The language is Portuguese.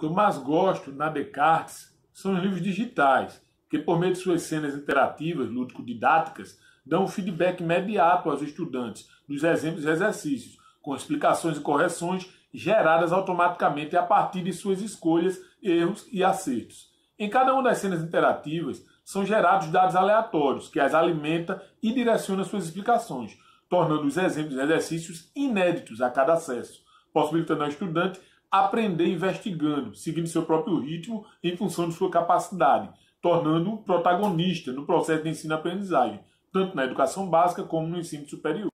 que eu mais gosto na Descartes são os livros digitais, que por meio de suas cenas interativas, lúdico-didáticas, dão um feedback imediato aos estudantes dos exemplos e exercícios, com explicações e correções geradas automaticamente a partir de suas escolhas, erros e acertos. Em cada uma das cenas interativas, são gerados dados aleatórios, que as alimenta e direciona suas explicações, tornando os exemplos e exercícios inéditos a cada acesso, possibilitando ao estudante aprender investigando, seguindo seu próprio ritmo em função de sua capacidade, tornando-o protagonista no processo de ensino-aprendizagem, tanto na educação básica como no ensino superior.